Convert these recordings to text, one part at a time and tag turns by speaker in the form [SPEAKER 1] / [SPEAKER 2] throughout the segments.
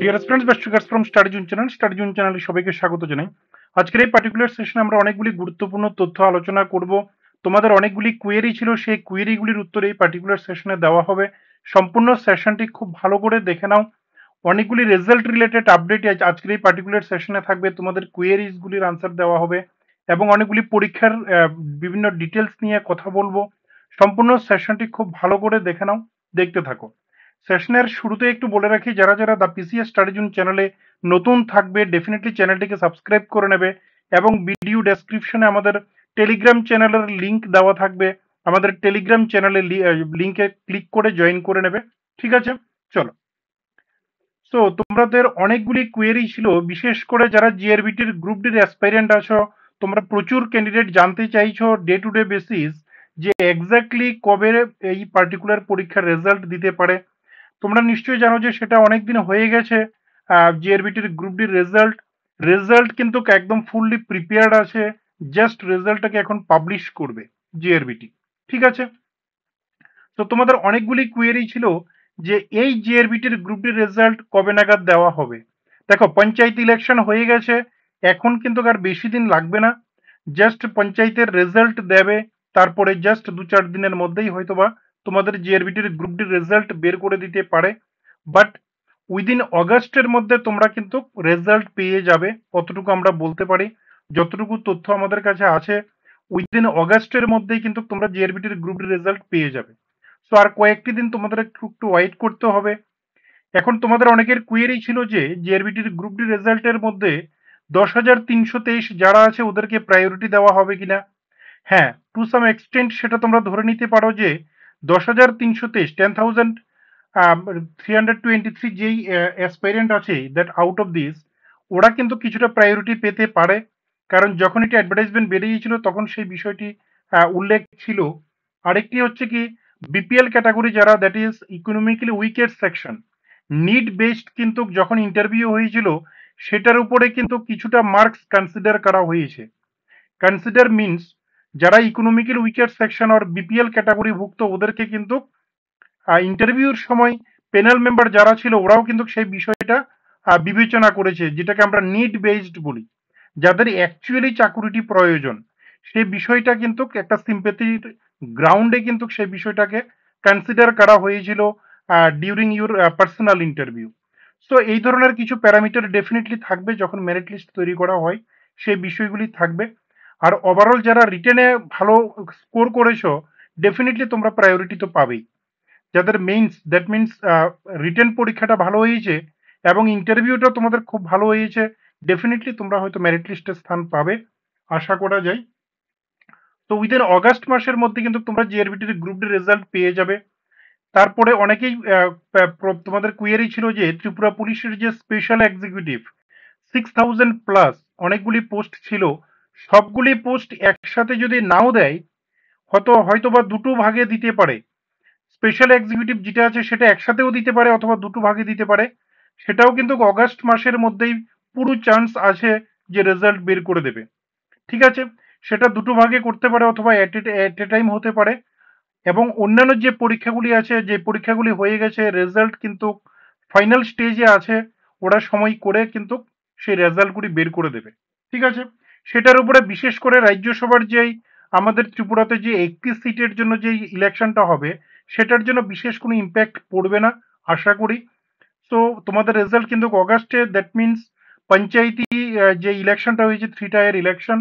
[SPEAKER 1] deer students best figures from study June channel study June চ্যানেলে সবাইকে স্বাগত জানাই আজকের এই পার্টিকুলার সেশনে আমরা অনেকগুলি গুরুত্বপূর্ণ তথ্য আলোচনা করব তোমাদের অনেকগুলি কুয়েরি ছিল সেই কুয়েরিগুলির উত্তর এই পার্টিকুলার সেশনে দেওয়া হবে সম্পূর্ণ সেশনটি খুব ভালো করে দেখে নাও অনেকগুলি রেজাল্ট রিলেটেড আপডেট আজকের এই পার্টিকুলার সেশনে থাকবে তোমাদের কুয়েরিজগুলির আনসার দেওয়া হবে এবং অনেকগুলি পরীক্ষার বিভিন্ন ডিটেলস নিয়ে কথা বলবো সম্পূর্ণ সেশনটি খুব ভালো করে দেখে নাও দেখতে থাকো সেশনের শুরুতে একটু বলে রাখি যারা যারা দ্য পিসিএস স্টাডিজুন চ্যানেলে নতুন থাকবে ডেফিনেটলি চ্যানেলটিকে সাবস্ক্রাইব করে নেবে এবং ভিডিও ডেসক্রিপশনে আমাদের টেলিগ্রাম চ্যানেলের লিংক দেওয়া থাকবে আমাদের টেলিগ্রাম চ্যানেলে লিঙ্কে ক্লিক করে জয়েন করে নেবে ঠিক আছে চলো সো তোমাদের অনেকগুলি কোয়েরি ছিল বিশেষ করে যারা জিআরবিটির গ্রুপ ডির অ্যাসপাইরেন্ট আছো তোমরা প্রচুর ক্যান্ডিডেট জানতে চাইছো ডে টু ডে বেসিস যে এক্স্যাক্টলি কবে এই পার্টিকুলার পরীক্ষার রেজাল্ট দিতে পারে তোমরা নিশ্চয়ই জানো যে সেটা অনেক দিন হয়ে গেছে জিআরবিটির গ্রুপ ডির রেজাল্ট রেজাল্ট কিন্তু একদম ফুললি প্রিপেয়ার্ড আছে জাস্ট রেজাল্টটাকে এখন পাবলিশ করবে জিআরবিটি ঠিক আছে তো তোমাদের অনেকগুলি কোয়েরি ছিল যে এই জিআরবিটির গ্রুপ ডির রেজাল্ট কবে নাগাদ দেওয়া হবে দেখো পঞ্চায়েত ইলেকশন হয়ে গেছে এখন কিন্তু আর বেশি দিন লাগবে না জাস্ট পঞ্চায়েতের রেজাল্ট দেবে তারপরে জাস্ট দু চার দিনের মধ্যেই হয়তোবা তোমাদের জিআরবিটির ডি রেজাল্ট বের করে দিতে পারে বাট উইদিন অগাস্টের মধ্যে তোমরা কিন্তু রেজাল্ট পেয়ে যাবে কতটুকু আমরা বলতে পারি যতটুকু তথ্য আমাদের কাছে আছে উইদিন অগাস্টের মধ্যেই কিন্তু তোমরা জিআরবিটির ডি রেজাল্ট পেয়ে যাবে সো আর কয়েকটি দিন তোমাদের একটু একটু ওয়াইট করতে হবে এখন তোমাদের অনেকের কুয়েরি ছিল যে জিআরবিটির গ্রুপ ডি রেজাল্টের মধ্যে দশ হাজার তিনশো তেইশ যারা আছে ওদেরকে প্রায়োরিটি দেওয়া হবে কিনা হ্যাঁ টু সাম এক্সটেন্ট সেটা তোমরা ধরে নিতে পারো যে দশ হাজার তিনশো তেইশ ten thousand three hundred twenty three যেই অ্যাসপাইরেন্ট আছে দ্যাট আউট অফ দিস ওরা কিন্তু কিছুটা প্রায়োরিটি পেতে পারে কারণ যখন এটি অ্যাডভার্টাইজমেন্ট গিয়েছিল তখন সেই বিষয়টি উল্লেখ ছিল আরেকটি হচ্ছে কি বিপিএল ক্যাটাগরি যারা দ্যাট ইজ ইকোনমিক্যালি উইকের সেকশন নিড বেসড কিন্তু যখন ইন্টারভিউ হয়েছিল সেটার উপরে কিন্তু কিছুটা মার্কস কনসিডার করা হয়েছে কনসিডার মিনস যারা ইকোনমিক্যাল উইকেট সেকশন আর বিপিএল ক্যাটাগরিভুক্ত ওদেরকে কিন্তু ইন্টারভিউর সময় প্যানেল মেম্বার যারা ছিল ওরাও কিন্তু সেই বিষয়টা বিবেচনা করেছে যেটাকে আমরা নিড বেসড বলি যাদের অ্যাকচুয়ালি চাকুরিটি প্রয়োজন সেই বিষয়টা কিন্তু একটা সিম্পেথির গ্রাউন্ডে কিন্তু সেই বিষয়টাকে কনসিডার করা হয়েছিল during your personal interview so এই ধরনের কিছু প্যারামিটার ডেফিনেটলি থাকবে যখন মেরিট লিস্ট তৈরি করা হয় সেই বিষয়গুলি থাকবে আর ওভারঅল যারা রিটেনে ভালো স্কোর করেছো ডেফিনেটলি তোমরা প্রায়োরিটি তো পাবেই যাদের মেইনস দ্যাট মিনস রিটেন পরীক্ষাটা ভালো হয়েছে এবং ইন্টারভিউটা তোমাদের খুব ভালো হয়েছে ডেফিনেটলি তোমরা হয়তো মেরিট লিস্টে স্থান পাবে আশা করা যায় তো উইদিন অগাস্ট মাসের মধ্যে কিন্তু তোমরা জিআরবিটির গ্রুপ ডি রেজাল্ট পেয়ে যাবে তারপরে অনেকেই তোমাদের কুয়েরি ছিল যে ত্রিপুরা পুলিশের যে special executive six thousand plus অনেকগুলি পোস্ট ছিল সবগুলি পোস্ট একসাথে যদি নাও দেয় হয়তো হয়তোবা দুটো ভাগে দিতে পারে স্পেশাল এক্সিকিউটিভ যেটা আছে সেটা একসাথেও দিতে পারে অথবা দুটো ভাগে দিতে পারে সেটাও কিন্তু অগাস্ট মাসের মধ্যেই পুরো চান্স আছে যে রেজাল্ট বের করে দেবে ঠিক আছে সেটা দুটো ভাগে করতে পারে অথবা অ্যাট এ টাইম হতে পারে এবং অন্যান্য যে পরীক্ষাগুলি আছে যে পরীক্ষাগুলি হয়ে গেছে রেজাল্ট কিন্তু ফাইনাল স্টেজে আছে ওরা সময় করে কিন্তু সেই রেজাল্টগুলি বের করে দেবে ঠিক আছে সেটার উপরে বিশেষ করে রাজ্যসভার যেই আমাদের ত্রিপুরাতে যে একটি সিটের জন্য যে ইলেকশনটা হবে সেটার জন্য বিশেষ কোনো ইম্প্যাক্ট পড়বে না আশা করি তো তোমাদের রেজাল্ট কিন্তু অগাস্টে দ্যাট মিনস পঞ্চায়েতি যে ইলেকশনটা হয়েছে থ্রি টায়ার ইলেকশন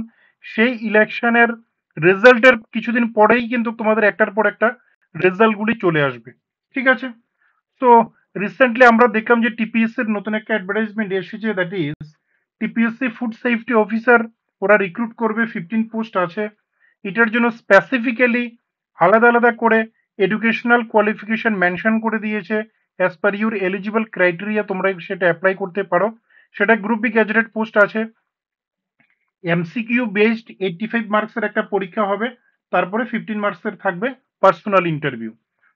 [SPEAKER 1] সেই ইলেকশনের রেজাল্টের কিছুদিন পরেই কিন্তু তোমাদের একটার পর একটা রেজাল্টগুলি চলে আসবে ঠিক আছে তো রিসেন্টলি আমরা দেখলাম যে টিপিএসসির নতুন একটা অ্যাডভার্টাইজমেন্ট এসেছে that is TPSC food safety officer ওরা রিক্রুট করবে ফিফটিন পোস্ট আছে এটার জন্য স্পেসিফিক্যালি আলাদা আলাদা করে এডুকেশনাল কোয়ালিফিকেশন মেনশন করে দিয়েছে as per your eligible criteria তোমরা সেটা অ্যাপ্লাই করতে পারো সেটা গ্রুপ বি গ্যাজেটেড পোস্ট আছে এমসিকিউ বেসড এইটটি ফাইভ মার্কসের একটা পরীক্ষা হবে তারপরে ফিফটিন মার্কসের থাকবে পার্সোনাল ইন্টারভিউ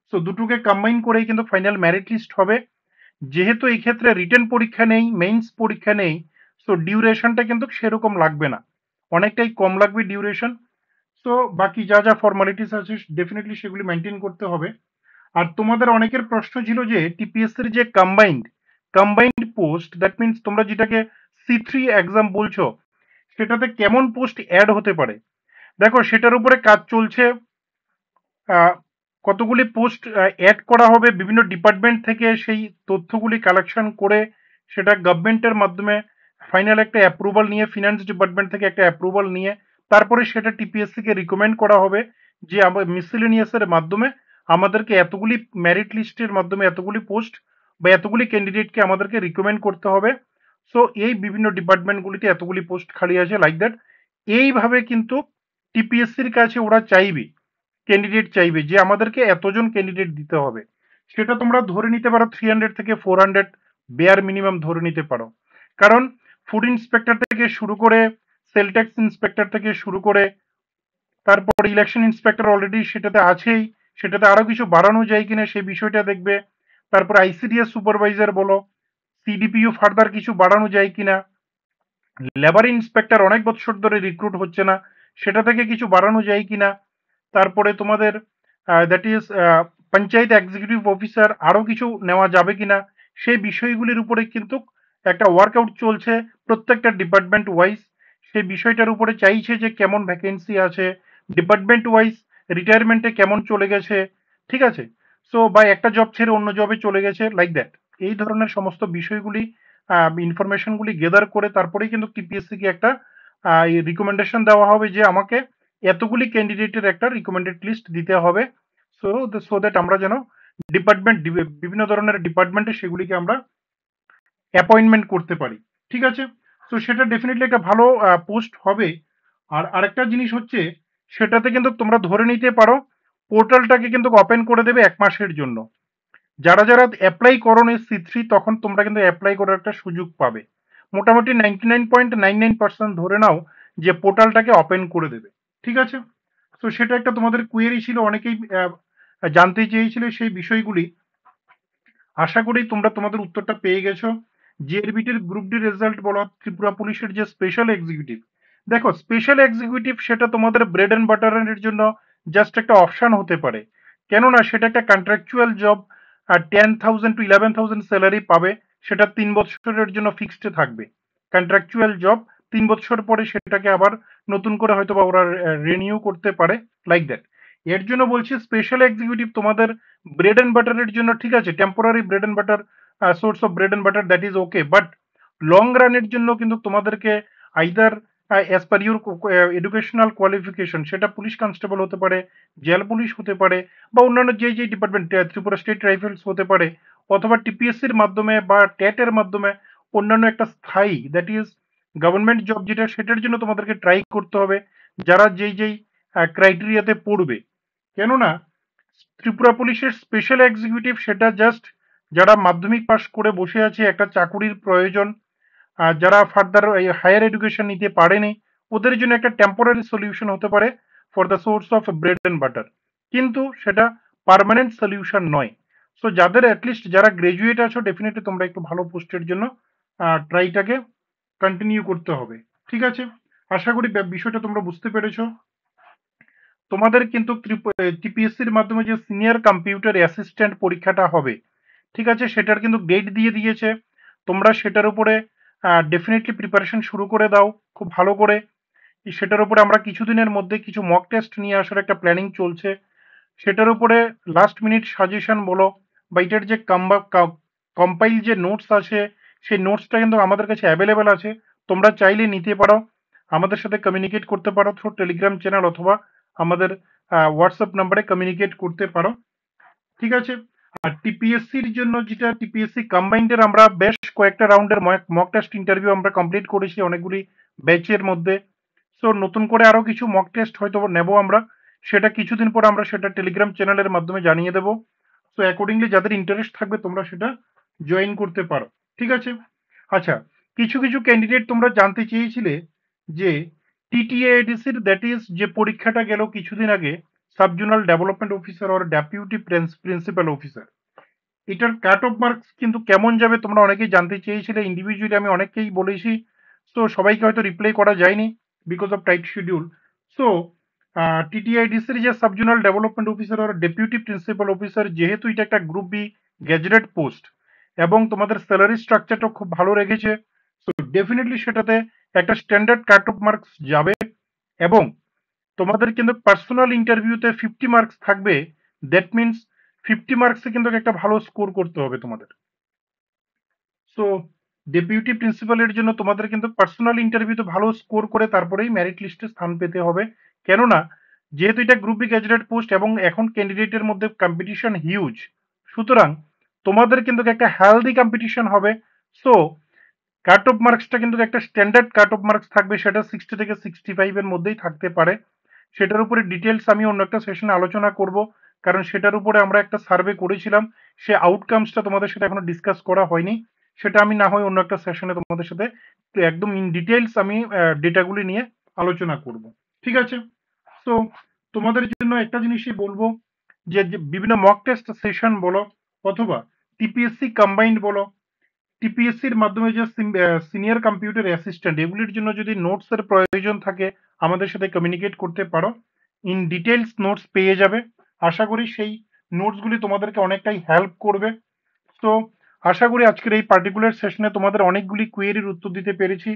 [SPEAKER 1] সো দুটোকে কম্বাইন করেই কিন্তু ফাইনাল ম্যারিট লিস্ট হবে যেহেতু এই ক্ষেত্রে রিটার্ন পরীক্ষা নেই মেইনস পরীক্ষা নেই সো ডিউরেশনটা কিন্তু সেরকম লাগবে না অনেকটাই কম লাগবে ডিউরেশন সো বাকি যা যা ফর্মালিটিস আছে ডেফিনেটলি সেগুলি মেনটেন করতে হবে আর তোমাদের অনেকের প্রশ্ন ছিল যে টিপিএস এর যে combined combined post that means তোমরা যেটাকে সি থ্রি এক্সাম বলছো সেটাতে কেমন পোস্ট অ্যাড হতে পারে দেখো সেটার উপরে কাজ চলছে কতগুলি পোস্ট অ্যাড করা হবে বিভিন্ন ডিপার্টমেন্ট থেকে সেই তথ্যগুলি কালেকশন করে সেটা গভর্নমেন্টের মাধ্যমে ফাইনাল একটা অ্যাপ্রুভাল নিয়ে ফিনান্স ডিপার্টমেন্ট থেকে একটা অ্যাপ্রুভাল নিয়ে তারপরে সেটা টিপিএসসিকে রিকমেন্ড করা হবে যে মিসেলিনিয়াসের মাধ্যমে আমাদেরকে এতগুলি মেরিট লিস্টের মাধ্যমে এতগুলি পোস্ট বা এতগুলি ক্যান্ডিডেটকে আমাদেরকে রিকমেন্ড করতে হবে সো এই বিভিন্ন ডিপার্টমেন্টগুলিতে এতগুলি পোস্ট খালি আছে লাইক দ্যাট এইভাবে কিন্তু টিপিএসসির কাছে ওরা চাইবে ক্যান্ডিডেট চাইবে যে আমাদেরকে এতজন ক্যান্ডিডেট দিতে হবে সেটা তোমরা ধরে নিতে পারো থ্রি হান্ড্রেড থেকে ফোর হান্ড্রেড বেয়ার মিনিমাম ধরে নিতে পারো কারণ ফুড ইন্সপেক্টর থেকে শুরু করে সেলটেক্স ইন্সপেক্টর থেকে শুরু করে তারপর ইলেকশন ইন্সপেক্টর অলরেডি সেটাতে আছেই সেটাতে আরও কিছু বাড়ানো যায় কিনা সেই বিষয়টা দেখবে তারপর আইসিডিএস সুপারভাইজার বলো সিডিপিইউ ফার্দার কিছু বাড়ানো যায় কিনা লেবার ইন্সপেক্টর অনেক বছর ধরে রিক্রুট হচ্ছে না সেটা থেকে কিছু বাড়ানো যায় কিনা তারপরে তোমাদের that is panchayat executive officer আরও কিছু নেওয়া যাবে কিনা সেই বিষয়গুলির উপরে কিন্তু একটা ওয়ার্কআউট চলছে প্রত্যেকটা ডিপার্টমেন্ট ওয়াইজ সেই বিষয়টার উপরে চাইছে যে কেমন ভ্যাকেন্সি আছে ডিপার্টমেন্ট ওয়াইজ রিটায়ারমেন্টে কেমন চলে গেছে ঠিক আছে সো বা একটা জব ছেড়ে অন্য জবে চলে গেছে লাইক দ্যাট এই ধরনের সমস্ত বিষয়গুলি ইনফরমেশনগুলি গেদার করে তারপরেই কিন্তু টিপিএসসি একটা রিকমেন্ডেশন দেওয়া হবে যে আমাকে এতগুলি ক্যান্ডিডেটের একটা রিকমেন্ডেড লিস্ট দিতে হবে সো সো দ্যাট আমরা যেন ডিপার্টমেন্ট বিভিন্ন ধরনের ডিপার্টমেন্টে সেগুলিকে আমরা অ্যাপয়েন্টমেন্ট করতে পারি ঠিক আছে তো সেটা ডেফিনেটলি একটা ভালো পোস্ট হবে আর আরেকটা জিনিস হচ্ছে সেটাতে কিন্তু তোমরা ধরে নিতে পারো পোর্টালটাকে কিন্তু ওপেন করে দেবে এক মাসের জন্য যারা যারা অ্যাপ্লাই করো এই সি থ্রি তখন তোমরা কিন্তু অ্যাপ্লাই করার একটা সুযোগ পাবে মোটামুটি ninety nine point nine nine percent ধরে নাও যে পোর্টালটাকে ওপেন করে দেবে ঠিক আছে তো সেটা একটা তোমাদের কুয়েরি ছিল অনেকেই জানতে চেয়েছিল সেই বিষয়গুলি আশা করি তোমরা তোমাদের উত্তরটা পেয়ে গেছো জেআরবিটির গ্রুপ ডি রেজাল্ট বলো ত্রিপুরা পুলিশের যে স্পেশাল এক্সিকিউটিভ দেখো স্পেশাল এক্সিকিউটিভ সেটা তোমাদের ব্রেড অ্যান্ড বাটারের জন্য জাস্ট একটা অপশান হতে পারে কেননা সেটা একটা কন্ট্রাকচুয়াল জব আর ten thousand to eleven thousand salary পাবে সেটা তিন বছরের জন্য ফিক্সড থাকবে কন্ট্রাকচুয়াল জব তিন বছর পরে সেটাকে আবার নতুন করে হয়তো বা ওরা রিনিউ করতে পারে লাইক দ্যাট এর জন্য বলছি স্পেশাল এক্সিকিউটিভ তোমাদের ব্রেড অ্যান্ড বাটারের জন্য ঠিক আছে temporary bread and butter source of bread and butter that is okay but long রানের জন্য কিন্তু তোমাদেরকে either as per your educational qualification সেটা পুলিশ কনস্টেবল হতে পারে জেল পুলিশ হতে পারে বা অন্যান্য যে যে ডিপার্টমেন্ট ত্রিপুরা স্টেট রাইফেলস হতে পারে অথবা টিপিএসসির মাধ্যমে বা ট্যাটের মাধ্যমে অন্যান্য একটা স্থায়ী দ্যাট ইজ গভর্নমেন্ট জব যেটা সেটার জন্য তোমাদেরকে ট্রাই করতে হবে যারা যেই যেই ক্রাইটেরিয়াতে পড়বে কেননা ত্রিপুরা পুলিশের স্পেশাল এক্সিকিউটিভ সেটা জাস্ট যারা মাধ্যমিক পাশ করে বসে আছে একটা চাকুরির প্রয়োজন আর যারা ফার্দার হায়ার এডুকেশন নিতে পারেনি ওদের জন্য একটা টেম্পোরারি সলিউশন হতে পারে for the source of bread and butter কিন্তু সেটা পারমানেন্ট সলিউশন নয় সো যাদের অ্যাটলিস্ট যারা গ্রাজুয়েট আছো ডেফিনেটলি তোমরা একটু ভালো পোস্টের জন্য ট্রাইটাকে কন্টিনিউ করতে হবে ঠিক আছে আশা করি বিষয়টা তোমরা বুঝতে পেরেছো তোমাদের কিন্তু টিপিএসসির মাধ্যমে যে সিনিয়র কম্পিউটার অ্যাসিস্ট্যান্ট পরীক্ষাটা হবে ঠিক আছে সেটার কিন্তু ডেট দিয়ে দিয়েছে তোমরা সেটার উপরে ডেফিনেটলি প্রিপারেশন শুরু করে দাও খুব ভালো করে সেটার উপরে আমরা কিছুদিনের মধ্যে কিছু মক টেস্ট নিয়ে আসার একটা প্ল্যানিং চলছে সেটার উপরে লাস্ট মিনিট সাজেশন বলো বা এটার যে কাম্বা কম্পাইল যে নোটস আছে সেই নোটসটা কিন্তু আমাদের কাছে অ্যাভেলেবেল আছে তোমরা চাইলে নিতে পারো আমাদের সাথে কমিউনিকেট করতে পারো থ্রু টেলিগ্রাম চ্যানেল অথবা আমাদের হোয়াটসঅ্যাপ নাম্বারে কমিউনিকেট করতে পারো ঠিক আছে আর টিপিএসসির জন্য যেটা টিপিএসসি কম্বাইন্ডের আমরা বেশ কয়েকটা রাউন্ডের মক টেস্ট ইন্টারভিউ আমরা কমপ্লিট করেছি অনেকগুলি ব্যাচের মধ্যে সো নতুন করে আরও কিছু মক টেস্ট হয়তো নেব আমরা সেটা কিছুদিন পর আমরা সেটা টেলিগ্রাম চ্যানেলের মাধ্যমে জানিয়ে দেবো সো অ্যাকর্ডিংলি যাদের ইন্টারেস্ট থাকবে তোমরা সেটা জয়েন করতে পারো ঠিক আছে আচ্ছা কিছু কিছু ক্যান্ডিডেট তোমরা জানতে চেয়েছিলে যে টিটিএডিসির দ্যাট ইজ যে পরীক্ষাটা গেল কিছুদিন আগে subzonal development officer or deputy principal officer এটার কাট অফ মার্কস কিন্তু কেমন যাবে তোমরা অনেকেই জানতে চেয়েছিলে ইন্ডিভিজুয়ালি আমি অনেকেই বলেছি সো সবাইকে হয়তো রিপ্লাই করা যায়নি because of tight schedule so টিটিআইডিসির যে subzonal development officer or deputy principal officer যেহেতু এটা একটা গ্রুপ বি গ্যাজুয়েট পোস্ট এবং তোমাদের স্যালারি স্ট্রাকচারটা খুব ভালো রেখেছে সো ডেফিনেটলি সেটাতে একটা স্ট্যান্ডার্ড কাট অফ মার্কস যাবে এবং তোমাদের কিন্তু পার্সোনাল ইন্টারভিউতে ফিফটি মার্কস থাকবে দ্যাট মিনস ফিফটি মার্কসে কিন্তু একটা ভালো স্কোর করতে হবে তোমাদের সো ডেপুটি প্রিন্সিপালের জন্য তোমাদের কিন্তু পার্সোনাল ইন্টারভিউতে ভালো স্কোর করে তারপরেই ম্যারিট লিস্টে স্থান পেতে হবে কেননা যেহেতু এটা গ্রুপ বি ক্যান্ডিডেট পোস্ট এবং এখন ক্যান্ডিডেটের মধ্যে কম্পিটিশন হিউজ সুতরাং তোমাদের কিন্তু একটা হেলদি কম্পিটিশন হবে সো কাট অফ মার্কসটা কিন্তু একটা স্ট্যান্ডার্ড কাট অফ মার্কস থাকবে সেটা সিক্সটি থেকে সিক্সটি ফাইভের মধ্যেই থাকতে পারে সেটার উপরে ডিটেলস আমি অন্য একটা সেশনে আলোচনা করব কারণ সেটার উপরে আমরা একটা সার্ভে করেছিলাম সে আউটকামসটা তোমাদের সাথে এখনো ডিসকাস করা হয়নি সেটা আমি না হয় অন্য একটা সেশনে তোমাদের সাথে একদম ইন ডিটেলস আমি ডেটাগুলি নিয়ে আলোচনা করব ঠিক আছে তো তোমাদের জন্য একটা জিনিসই বলবো যে বিভিন্ন মক টেস্ট সেশন বলো অথবা টিপিএসসি কম্বাইন্ড বলো টিপিএসসির মাধ্যমে যে সিনিয়র কম্পিউটার অ্যাসিস্ট্যান্ট এগুলির জন্য যদি নোটসের প্রয়োজন থাকে আমাদের সাথে কমিউনিকেট করতে পারো ইন ডিটেলস নোটস পেয়ে যাবে আশা করি সেই নোটসগুলি তোমাদেরকে অনেকটাই হেল্প করবে তো আশা করি আজকের এই পার্টিকুলার সেশনে তোমাদের অনেকগুলি কুয়েরির উত্তর দিতে পেরেছি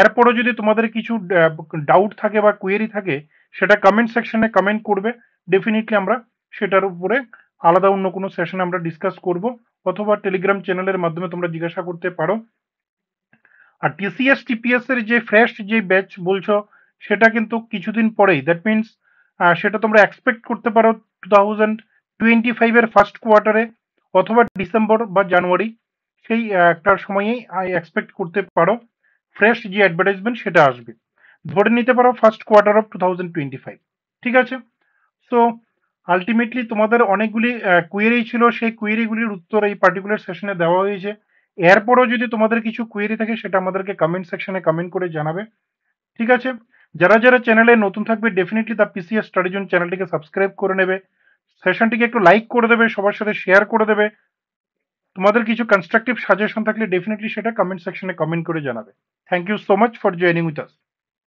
[SPEAKER 1] এরপরও যদি তোমাদের কিছু ডাউট থাকে বা কুয়েরি থাকে সেটা কমেন্ট সেকশনে কমেন্ট করবে ডেফিনেটলি আমরা সেটার উপরে আলাদা অন্য কোনো সেশনে আমরা ডিসকাস করব অথবা টেলিগ্রাম চ্যানেলের মাধ্যমে তোমরা জিজ্ঞাসা করতে পারো আর টিসিএস টিপিএস এর যে ফ্রেশ যে ব্যাচ বলছো সেটা কিন্তু কিছুদিন পরেই দ্যাট মিনস সেটা তোমরা এক্সপেক্ট করতে পারো টু থাউজেন্ড টোয়েন্টি ফাইভের ফার্স্ট কোয়ার্টারে অথবা ডিসেম্বর বা জানুয়ারি সেই একটা সময়েই এক্সপেক্ট করতে পারো ফ্রেশ যে অ্যাডভার্টাইজমেন্ট সেটা আসবে ধরে নিতে পারো first quarter of two thousand twenty five ঠিক আছে সো আলটিমেটলি তোমাদের অনেকগুলি কুয়েরি ছিল সেই কুয়েরিগুলির উত্তর এই পার্টিকুলার সেশনে দেওয়া হয়েছে এরপরও যদি তোমাদের কিছু কুয়েরি থাকে সেটা আমাদেরকে কমেন্ট সেকশনে কমেন্ট করে জানাবে ঠিক আছে যারা যারা চ্যানেলে নতুন থাকবে ডেফিনেটলি দ্য পিসিএস স্টাডিজন চ্যানেলটিকে সাবস্ক্রাইব করে নেবে সেশনটিকে একটু লাইক করে দেবে সবার সাথে শেয়ার করে দেবে তোমাদের কিছু কনস্ট্রাকটিভ সাজেশন থাকলে ডেফিনেটলি সেটা কমেন্ট সেকশনে কমেন্ট করে জানাবে thank you so much for joining with us